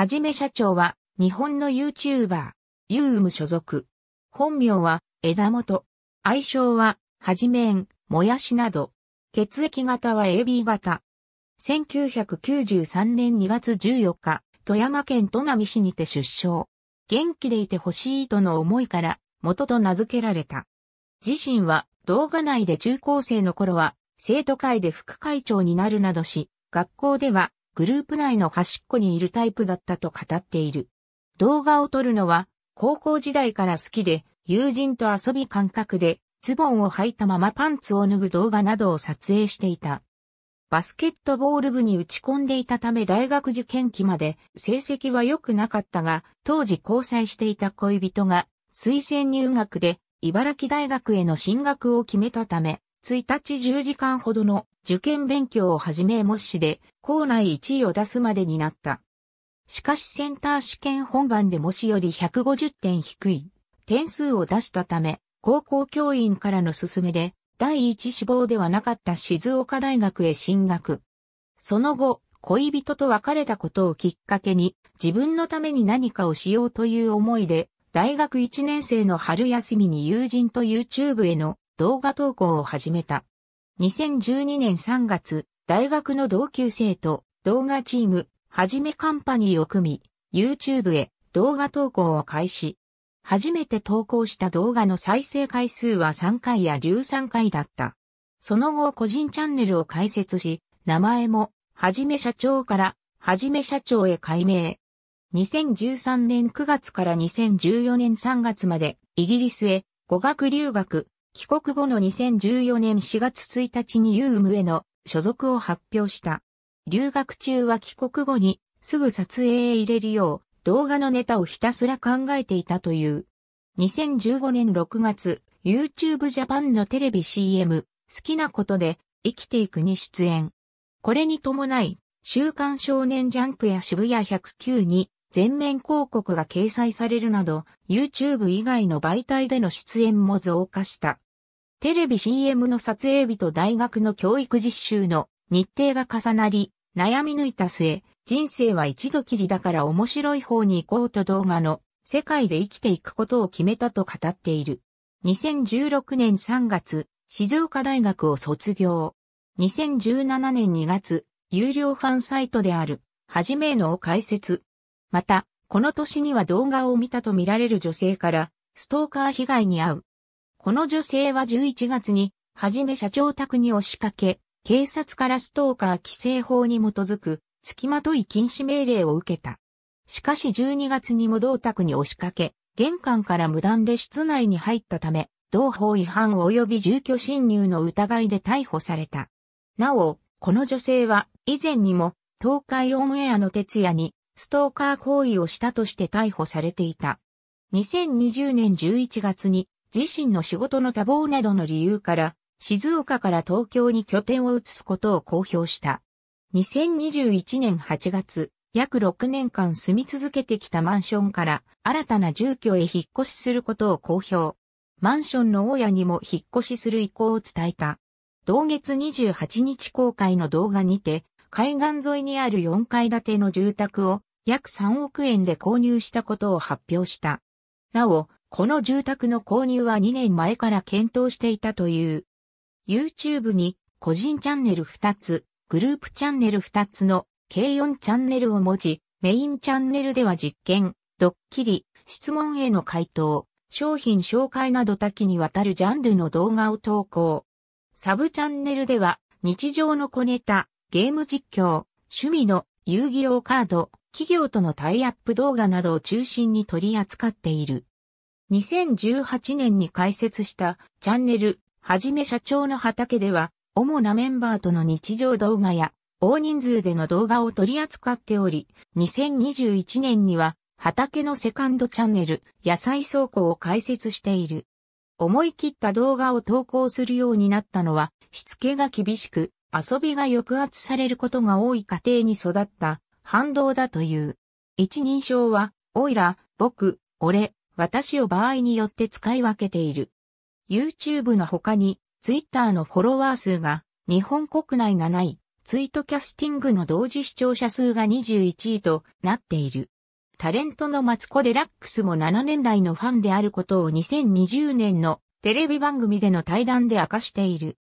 はじめ社長は、日本の YouTuber、ユーム所属。本名は、枝元。愛称は、はじめん、もやしなど。血液型は AB 型。1993年2月14日、富山県砺波市にて出生。元気でいてほしいとの思いから、元と名付けられた。自身は、動画内で中高生の頃は、生徒会で副会長になるなどし、学校では、グループ内の端っこにいるタイプだったと語っている。動画を撮るのは高校時代から好きで、友人と遊び感覚で、ズボンを履いたままパンツを脱ぐ動画などを撮影していた。バスケットボール部に打ち込んでいたため大学受験期まで成績は良くなかったが、当時交際していた恋人が推薦入学で茨城大学への進学を決めたため、1日10時間ほどの受験勉強をはじめ模試で校内1位を出すまでになった。しかしセンター試験本番で模試より150点低い点数を出したため、高校教員からの勧めで第一志望ではなかった静岡大学へ進学。その後、恋人と別れたことをきっかけに自分のために何かをしようという思いで大学1年生の春休みに友人と YouTube への動画投稿を始めた。2012年3月、大学の同級生と動画チーム、はじめカンパニーを組み、YouTube へ動画投稿を開始。初めて投稿した動画の再生回数は3回や13回だった。その後個人チャンネルを開設し、名前も、はじめ社長から、はじめ社長へ改名。2013年9月から2014年3月まで、イギリスへ語学留学、帰国後の2014年4月1日にユームへの所属を発表した。留学中は帰国後にすぐ撮影へ入れるよう動画のネタをひたすら考えていたという。2015年6月、YouTube Japan のテレビ CM、好きなことで生きていくに出演。これに伴い、週刊少年ジャンプや渋谷109に全面広告が掲載されるなど、YouTube 以外の媒体での出演も増加した。テレビ CM の撮影日と大学の教育実習の日程が重なり、悩み抜いた末、人生は一度きりだから面白い方に行こうと動画の世界で生きていくことを決めたと語っている。2016年3月、静岡大学を卒業。2017年2月、有料ファンサイトである、はじめのを開設。また、この年には動画を見たと見られる女性から、ストーカー被害に遭う、この女性は11月に、はじめ社長宅に押しかけ、警察からストーカー規制法に基づく、付きまとい禁止命令を受けた。しかし12月にも同宅に押しかけ、玄関から無断で室内に入ったため、同法違反及び住居侵入の疑いで逮捕された。なお、この女性は以前にも東海オンエアの徹夜にストーカー行為をしたとして逮捕されていた。2020年11月に自身の仕事の多忙などの理由から、静岡から東京に拠点を移すことを公表した。2021年8月、約6年間住み続けてきたマンションから新たな住居へ引っ越しすることを公表。マンションの大家にも引っ越しする意向を伝えた。同月28日公開の動画にて、海岸沿いにある4階建ての住宅を約3億円で購入したことを発表した。なお、この住宅の購入は2年前から検討していたという。YouTube に個人チャンネル2つ、グループチャンネル2つの計4チャンネルを持ち、メインチャンネルでは実験、ドッキリ、質問への回答、商品紹介など多岐にわたるジャンルの動画を投稿。サブチャンネルでは日常の小ネタ、ゲーム実況、趣味の遊戯王カード、企業とのタイアップ動画などを中心に取り扱っている。2018年に開設したチャンネル、はじめ社長の畑では、主なメンバーとの日常動画や、大人数での動画を取り扱っており、2021年には、畑のセカンドチャンネル、野菜倉庫を開設している。思い切った動画を投稿するようになったのは、しつけが厳しく、遊びが抑圧されることが多い家庭に育った反動だという。一人称は、おいら、僕、俺、私を場合によって使い分けている。YouTube の他に、Twitter のフォロワー数が日本国内7位、ツイートキャスティングの同時視聴者数が21位となっている。タレントのマツコ・デラックスも7年来のファンであることを2020年のテレビ番組での対談で明かしている。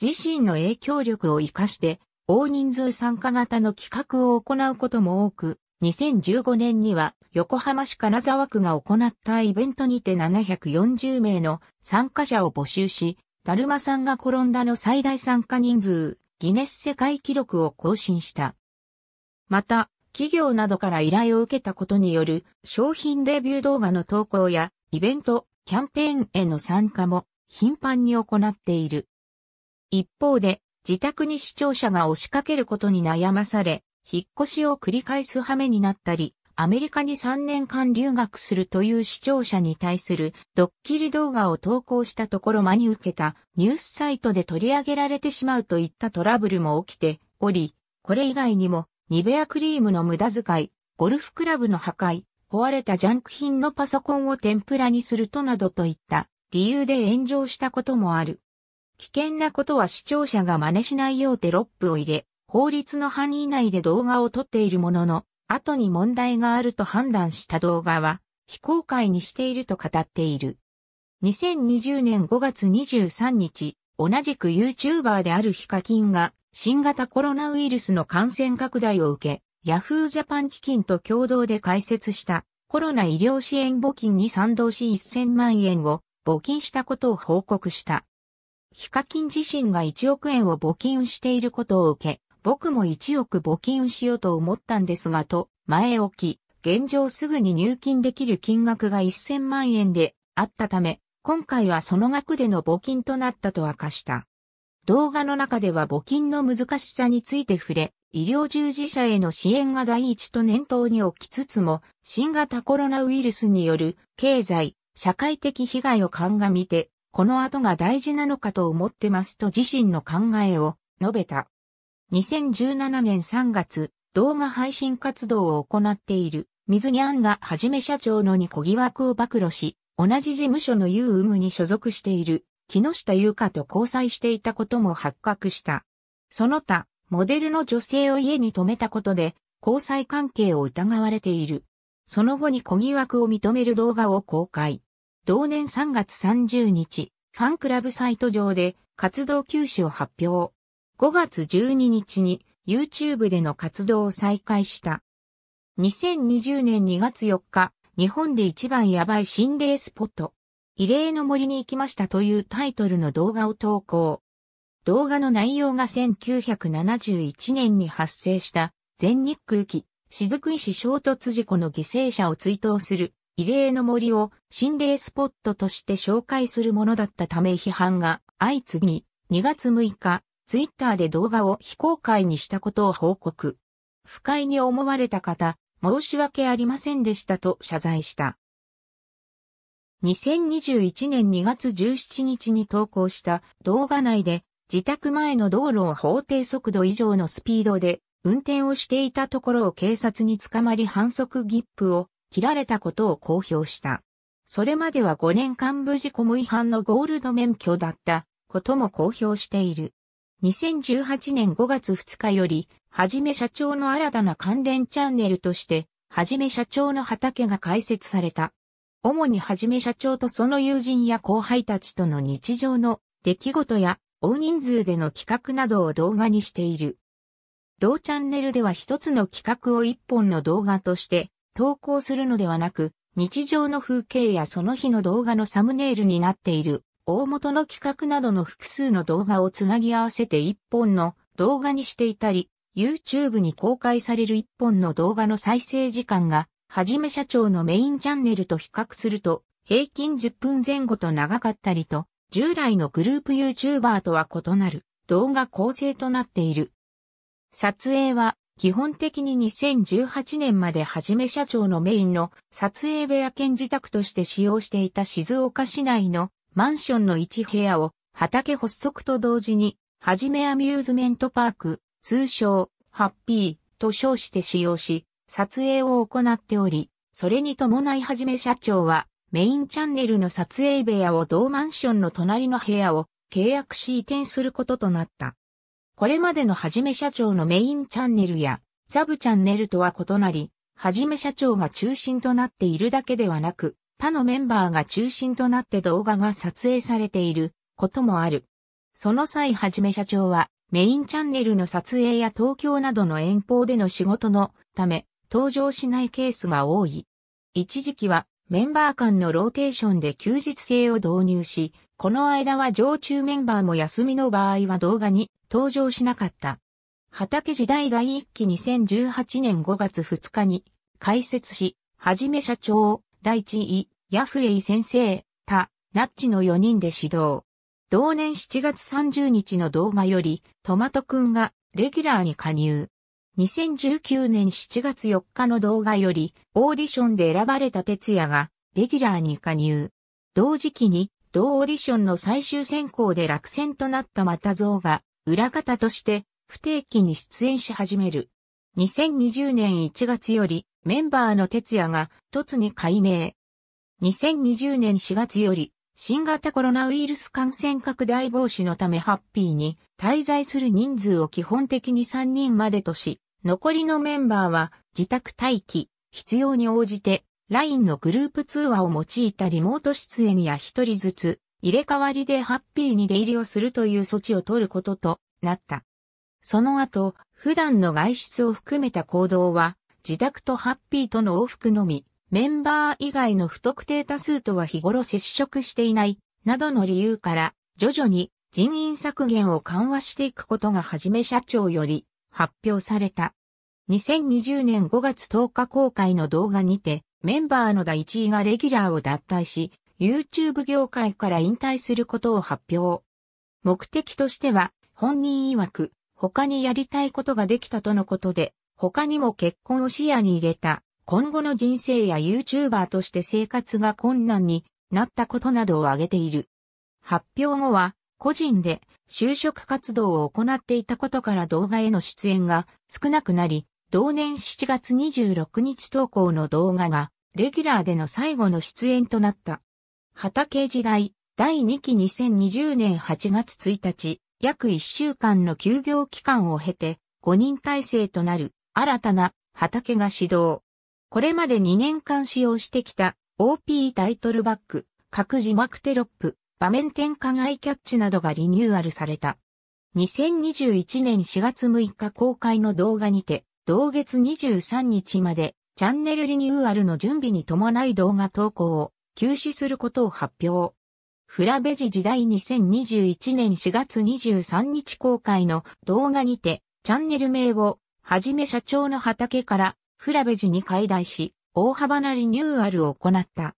自身の影響力を活かして、大人数参加型の企画を行うことも多く、2015年には横浜市金沢区が行ったイベントにて740名の参加者を募集し、だるまさんが転んだの最大参加人数、ギネス世界記録を更新した。また、企業などから依頼を受けたことによる商品レビュー動画の投稿やイベント、キャンペーンへの参加も頻繁に行っている。一方で、自宅に視聴者が押しかけることに悩まされ、引っ越しを繰り返す羽目になったり、アメリカに3年間留学するという視聴者に対するドッキリ動画を投稿したところ真に受けたニュースサイトで取り上げられてしまうといったトラブルも起きており、これ以外にもニベアクリームの無駄遣い、ゴルフクラブの破壊、壊れたジャンク品のパソコンを天ぷらにするとなどといった理由で炎上したこともある。危険なことは視聴者が真似しないようテロップを入れ、法律の範囲内で動画を撮っているものの、後に問題があると判断した動画は、非公開にしていると語っている。2020年5月23日、同じく YouTuber であるヒカキンが、新型コロナウイルスの感染拡大を受け、Yahoo Japan 基金と共同で開設したコロナ医療支援募金に賛同し1000万円を募金したことを報告した。ヒカキン自身が1億円を募金していることを受け、僕も1億募金しようと思ったんですがと、前置き、現状すぐに入金できる金額が1000万円であったため、今回はその額での募金となったと明かした。動画の中では募金の難しさについて触れ、医療従事者への支援が第一と念頭に置きつつも、新型コロナウイルスによる経済、社会的被害を鑑みて、この後が大事なのかと思ってますと自身の考えを述べた。2017年3月、動画配信活動を行っている、水にゃんがはじめ社長のにコ疑惑を暴露し、同じ事務所のユーウムに所属している、木下優香と交際していたことも発覚した。その他、モデルの女性を家に泊めたことで、交際関係を疑われている。その後に小疑惑を認める動画を公開。同年3月30日、ファンクラブサイト上で活動休止を発表。5月12日に YouTube での活動を再開した。2020年2月4日、日本で一番やばい心霊スポット、異例の森に行きましたというタイトルの動画を投稿。動画の内容が1971年に発生した全日空機、雫石衝突事故の犠牲者を追悼する異例の森を心霊スポットとして紹介するものだったため批判が相次ぎ、2月6日、ツイッターで動画を非公開にしたことを報告。不快に思われた方、申し訳ありませんでしたと謝罪した。2021年2月17日に投稿した動画内で自宅前の道路を法定速度以上のスピードで運転をしていたところを警察に捕まり反則切符を切られたことを公表した。それまでは5年間無事故無違反のゴールド免許だったことも公表している。2018年5月2日より、はじめ社長の新たな関連チャンネルとして、はじめ社長の畑が開設された。主にはじめ社長とその友人や後輩たちとの日常の出来事や大人数での企画などを動画にしている。同チャンネルでは一つの企画を一本の動画として投稿するのではなく、日常の風景やその日の動画のサムネイルになっている大元の企画などの複数の動画をつなぎ合わせて一本の動画にしていたり、YouTube に公開される一本の動画の再生時間が、はじめ社長のメインチャンネルと比較すると、平均10分前後と長かったりと、従来のグループ YouTuber とは異なる動画構成となっている。撮影は基本的に2018年まではじめ社長のメインの撮影部屋兼自宅として使用していた静岡市内のマンションの一部屋を畑発足と同時に、はじめアミューズメントパーク、通称、ハッピーと称して使用し、撮影を行っており、それに伴いはじめ社長は、メインチャンネルの撮影部屋を同マンションの隣の部屋を契約し移転することとなった。これまでのはじめ社長のメインチャンネルやサブチャンネルとは異なり、はじめ社長が中心となっているだけではなく、他のメンバーが中心となって動画が撮影されていることもある。その際はじめ社長はメインチャンネルの撮影や東京などの遠方での仕事のため登場しないケースが多い。一時期はメンバー間のローテーションで休日制を導入し、この間は常駐メンバーも休みの場合は動画に登場しなかった。畑時代第1期2018年5月2日に開設し、はじめ社長を第一位、ヤフエイ先生、他、ナッチの4人で指導。同年7月30日の動画より、トマトくんがレギュラーに加入。2019年7月4日の動画より、オーディションで選ばれた哲也が、レギュラーに加入。同時期に、同オーディションの最終選考で落選となったた像が、裏方として、不定期に出演し始める。2020年1月より、メンバーの哲也が、突に改名。2020年4月より、新型コロナウイルス感染拡大防止のためハッピーに滞在する人数を基本的に3人までとし、残りのメンバーは自宅待機、必要に応じて LINE のグループ通話を用いたリモート出演や1人ずつ入れ替わりでハッピーに出入りをするという措置を取ることとなった。その後、普段の外出を含めた行動は自宅とハッピーとの往復のみ、メンバー以外の不特定多数とは日頃接触していない、などの理由から、徐々に人員削減を緩和していくことがはじめ社長より発表された。2020年5月10日公開の動画にて、メンバーの第1位がレギュラーを脱退し、YouTube 業界から引退することを発表。目的としては、本人曰く、他にやりたいことができたとのことで、他にも結婚を視野に入れた、今後の人生や YouTuber として生活が困難になったことなどを挙げている。発表後は、個人で就職活動を行っていたことから動画への出演が少なくなり、同年7月26日投稿の動画が、レギュラーでの最後の出演となった。畑時代、第2期2020年8月1日、約1週間の休業期間を経て、5人体制となる新たな畑が始動。これまで2年間使用してきた OP タイトルバック、各字幕テロップ、場面転換アイキャッチなどがリニューアルされた。2021年4月6日公開の動画にて、同月23日までチャンネルリニューアルの準備に伴い動画投稿を休止することを発表。フラベジ時代2021年4月23日公開の動画にてチャンネル名をはじめ社長の畑から、フラベジに解体し、大幅なリニューアルを行った。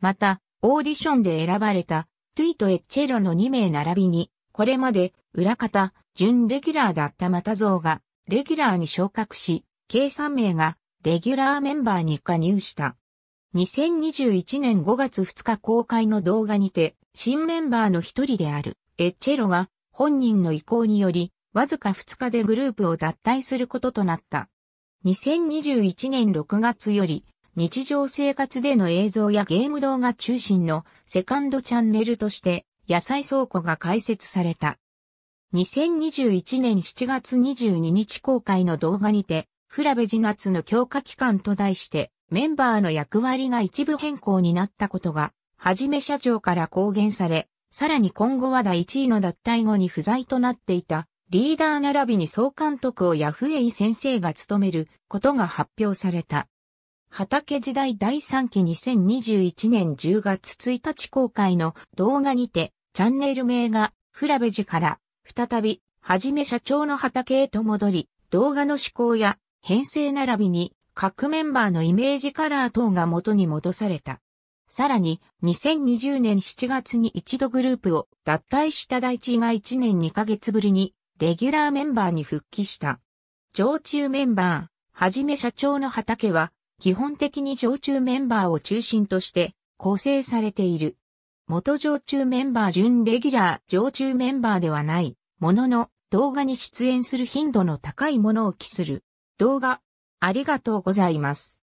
また、オーディションで選ばれた、トゥイとエッチェロの2名並びに、これまで、裏方、準レギュラーだったマタゾウが、レギュラーに昇格し、計3名が、レギュラーメンバーに加入した。2021年5月2日公開の動画にて、新メンバーの一人である、エッチェロが、本人の意向により、わずか2日でグループを脱退することとなった。2021年6月より、日常生活での映像やゲーム動画中心のセカンドチャンネルとして野菜倉庫が開設された。2021年7月22日公開の動画にて、フラベジナツの強化期間と題してメンバーの役割が一部変更になったことが、はじめ社長から公言され、さらに今後は第1位の脱退後に不在となっていたリーダー並びに総監督をヤフエイ先生が務めることが発表された。畑時代第3期2021年10月1日公開の動画にて、チャンネル名が、フラベジから、再び、はじめ社長の畑へと戻り、動画の思考や編成並びに各メンバーのイメージカラー等が元に戻された。さらに、2020年7月に一度グループを脱退した第一が1年2ヶ月ぶりにレギュラーメンバーに復帰した。常駐メンバー、はじめ社長の畑は、基本的に常駐メンバーを中心として構成されている。元常駐メンバー準レギュラー常駐メンバーではない、ものの動画に出演する頻度の高いものを期する。動画、ありがとうございます。